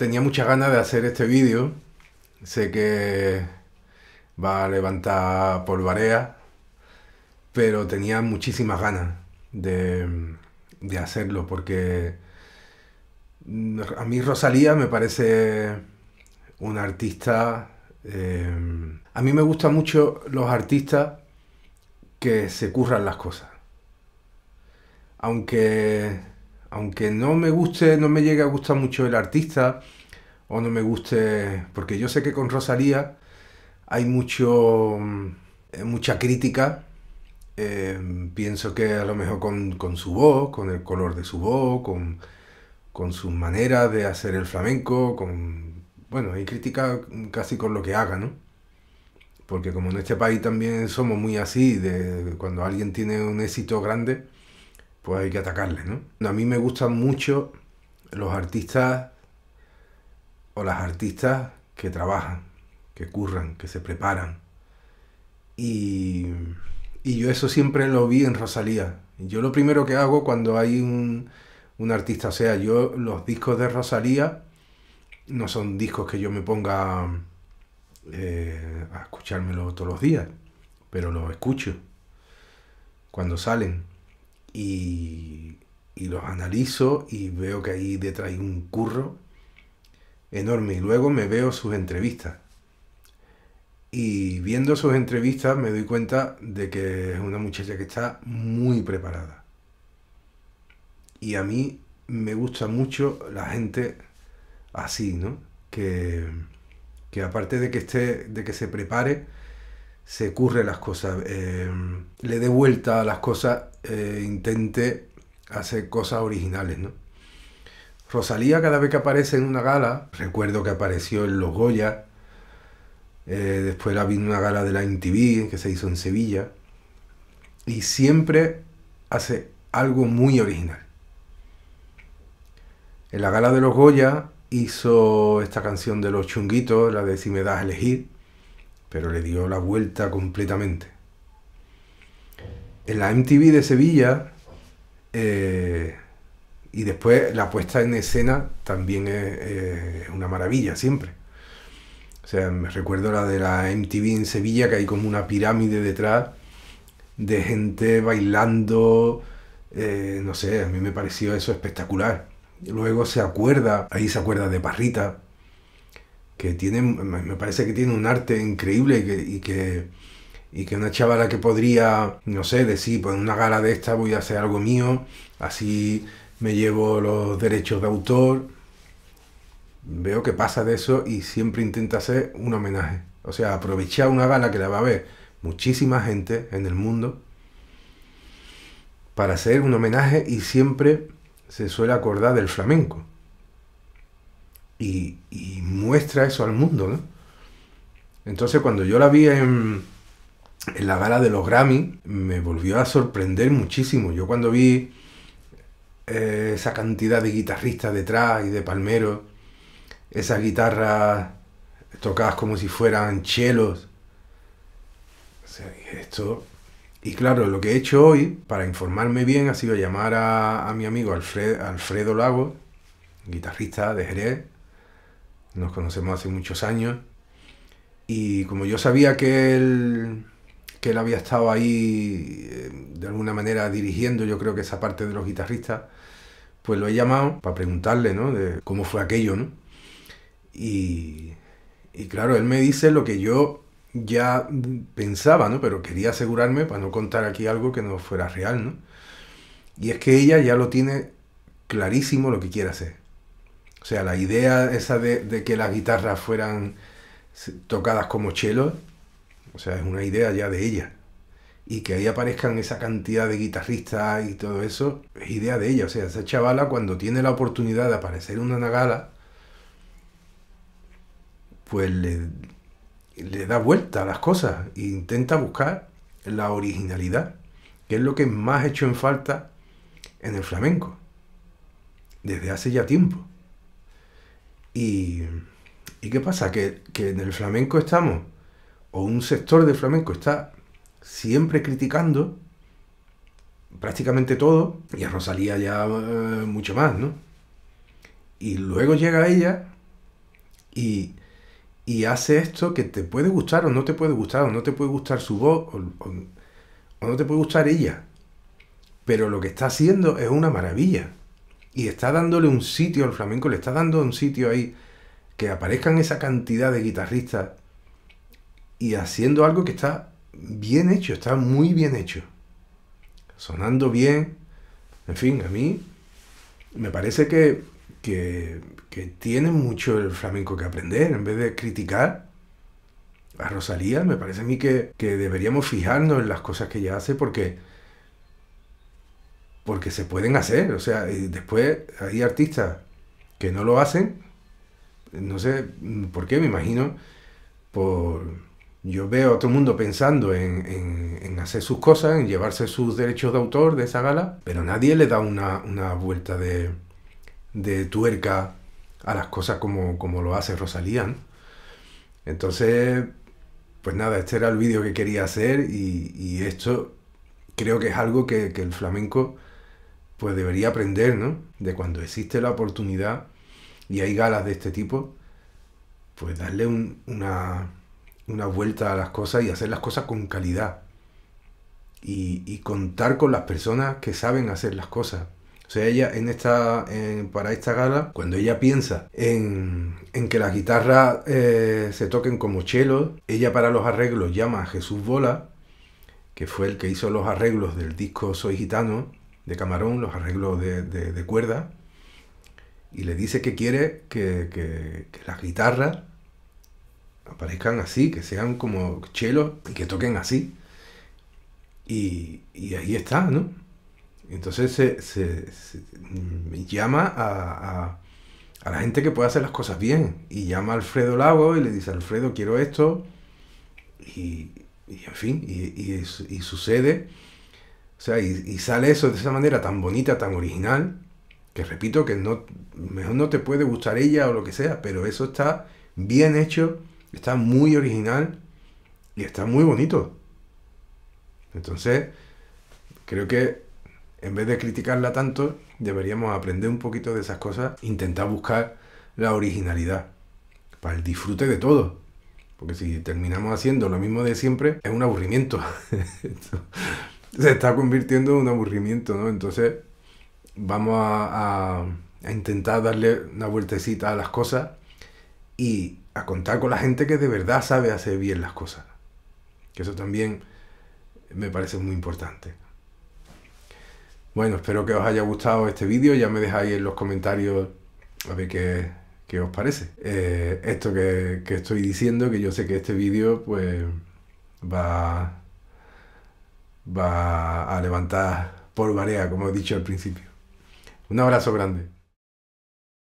tenía muchas ganas de hacer este vídeo. Sé que va a levantar polvarea, pero tenía muchísimas ganas de, hacerlo porque mm, a mí Rosalía me parece una artista... Eh, a mí me gustan mucho los artistas que se curran las cosas. Aunque aunque no me guste, no me llegue a gustar mucho el artista, o no me guste, porque yo sé que con Rosalía hay mucho, eh, mucha crítica. Eh, pienso que a lo mejor con, con, su voz, con el color de su voz, con, con sus maneras de hacer el flamenco, con, bueno, hay crítica casi con lo que haga, ¿no? Porque como en este país también somos muy así, de cuando alguien tiene un éxito grande, pues hay que atacarle, ¿no? A mí me gustan mucho los artistas o las artistas que trabajan, que curran, que se preparan. Y, y yo eso siempre lo vi en Rosalía. Yo lo primero que hago cuando hay un, un artista, o sea, yo los discos de Rosalía no son discos que yo me ponga eh, a escuchármelo todos los días, pero los escucho cuando salen y, los analizo y veo que ahí detrás hay un curro enorme. Y luego me veo sus entrevistas. Y viendo sus entrevistas me doy cuenta de que es una muchacha que está muy preparada. Y a mí me gusta mucho la gente así, ¿no? Que, que aparte de que esté, de que se prepare, se curre las cosas, eh, le dé vuelta a las cosas, eh, intente hacer cosas originales, ¿no? Rosalía cada vez que aparece en una gala, recuerdo que apareció en Los Goya, eh, después la vi en una gala de la NTV que se hizo en Sevilla, y siempre hace algo muy original. En la gala de Los Goya hizo esta canción de Los Chunguitos, la de Si me das a elegir, pero le dio la vuelta completamente. En la MTV de Sevilla, eh, y después la puesta en escena también es, una maravilla siempre. O sea, me recuerdo la de la MTV en Sevilla, que hay como una pirámide detrás de gente bailando, eh, no sé, a mí me pareció eso espectacular. Luego se acuerda, ahí se acuerda de Parrita, que tiene, me parece que tiene un arte increíble y que, y que, y que una chavala que podría, no sé, decir, pues en una gala de esta voy a hacer algo mío, así me llevo los derechos de autor. Veo que pasa de eso y siempre intenta hacer un homenaje. O sea, aprovechar una gala que la va a ver muchísima gente en el mundo para hacer un homenaje y siempre se suele acordar del flamenco y, muestra eso al mundo, ¿no? Entonces cuando yo la vi en, la gala de los Grammy, me volvió a sorprender muchísimo. Yo cuando vi eh, esa cantidad de guitarristas detrás y de palmeros, esas guitarras tocadas como si fueran chelos, o sea, esto... Y claro, lo que he hecho hoy, para informarme bien, ha sido llamar a, a mi amigo Alfredo Lago, guitarrista de Jerez, nos conocemos hace muchos años. Y como yo sabía que él, que él había estado ahí eh, de alguna manera dirigiendo, yo creo que esa parte de los guitarristas, pues lo he llamado para preguntarle, ¿no? De cómo fue aquello, ¿no? Y, y claro, él me dice lo que yo ya pensaba, ¿no? Pero quería asegurarme para no contar aquí algo que no fuera real, ¿no? Y es que ella ya lo tiene clarísimo lo que quiere hacer. O sea, la idea esa de, que las guitarras fueran tocadas como chelo, o sea, es una idea ya de ella. Y que ahí aparezcan esa cantidad de guitarristas y todo eso, es idea de ella. O sea, esa chavala cuando tiene la oportunidad de aparecer en una nagala, pues le, da vuelta a las cosas e intenta buscar la originalidad, que es lo que más hecho en falta en el flamenco, desde hace ya tiempo. Y, qué pasa? Que, en el flamenco estamos, o un sector de flamenco está siempre criticando prácticamente todo, y a Rosalía ya eh, mucho más, ¿no? Y luego llega ella y, y, hace esto que te puede gustar o no te puede gustar, o no te puede gustar su voz, o no te puede gustar ella. Pero lo que está haciendo es una maravilla y está dándole un sitio al flamenco, le está dando un sitio ahí, que aparezcan esa cantidad de guitarristas y haciendo algo que está bien hecho, está muy bien hecho, sonando bien, en fin, a mí me parece que, tiene mucho el flamenco que aprender, en vez de criticar a Rosalía, me parece a mí que, que deberíamos fijarnos en las cosas que ella hace porque porque se pueden hacer, o sea, y después hay artistas que no lo hacen, no sé mm, por qué, me imagino, por... Yo veo a todo el mundo pensando en, hacer sus cosas, en llevarse sus derechos de autor de esa gala, pero nadie le da una, vuelta de, tuerca a las cosas como, lo hace Rosalía. Entonces, pues nada, este era el vídeo que quería hacer y, esto creo que es algo que el flamenco pues debería aprender, ¿no? De cuando existe la oportunidad y hay galas de este tipo, pues darle una, vuelta a las cosas y hacer las cosas con calidad. Y, contar con las personas que saben hacer las cosas. O sea, ella en esta, para esta gala, cuando ella piensa en, que las guitarras eh, se toquen como chelo, ella para los arreglos llama a Jesús Bola, que fue el que hizo los arreglos del disco Soy Gitano, de Camarón, los arreglos de, de, cuerda, y le dice que quiere que, las guitarras aparezcan así, que sean como chelos y que toquen así. Y, ahí está, ¿no? Entonces se, mm, llama a, a, la gente que puede hacer las cosas bien y llama a Alfredo Lago y le dice, Alfredo, quiero esto. Y, y en fin, y, y sucede o sea, y, sale eso de esa manera tan bonita, tan original, que repito que no, mejor no te puede gustar ella o lo que sea, pero eso está bien hecho, está muy original y está muy bonito. Entonces, creo que en vez de criticarla tanto, deberíamos aprender un poquito de esas cosas, intentar buscar la originalidad para el disfrute de todo. Porque si terminamos haciendo lo mismo de siempre, es un aburrimiento. se está convirtiendo en un aburrimiento, ¿no? Entonces vamos a, intentar darle una vueltecita a las cosas y a contar con la gente que de verdad sabe hacer bien las cosas. Que eso también me parece muy importante. Bueno, espero que os haya gustado este vídeo. Ya me dejáis en los comentarios a ver qué, os parece. Eh, esto que, que estoy diciendo, que yo sé que este vídeo pues va va a levantar por marea, como he dicho al principio. Un abrazo grande.